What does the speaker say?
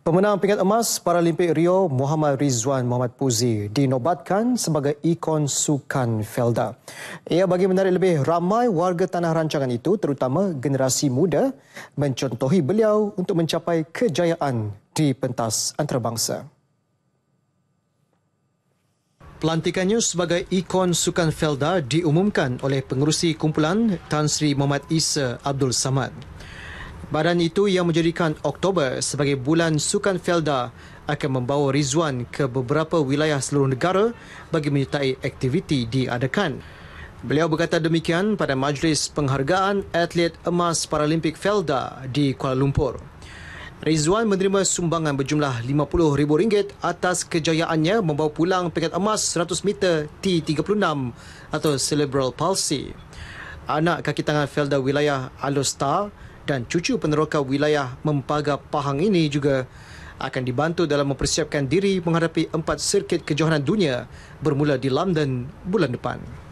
Pemenang pingat emas Paralimpik Rio Muhammad Rizwan Muhammad Puzi dinobatkan sebagai ikon sukan Felda. Ia bagi menarik lebih ramai warga tanah rancangan itu terutama generasi muda mencontohi beliau untuk mencapai kejayaan di pentas antarabangsa. Pelantikannya sebagai ikon sukan Felda diumumkan oleh pengurusi kumpulan Tan Sri Muhammad Isa Abdul Samad. Badan itu yang menjadikan Oktober sebagai bulan sukan Felda akan membawa Rizwan ke beberapa wilayah seluruh negara bagi menyertai aktiviti diadakan. Beliau berkata demikian pada majlis penghargaan atlet emas Paralimpik Felda di Kuala Lumpur. Rizwan menerima sumbangan berjumlah RM50,000 atas kejayaannya membawa pulang peringkat emas 100 meter T36 atau Cerebral Palsy. Anak kaki tangan Felda wilayah Alostar dan cucu peneroka wilayah Mempaga Pahang ini juga akan dibantu dalam mempersiapkan diri menghadapi empat sirkuit kejohanan dunia bermula di London bulan depan.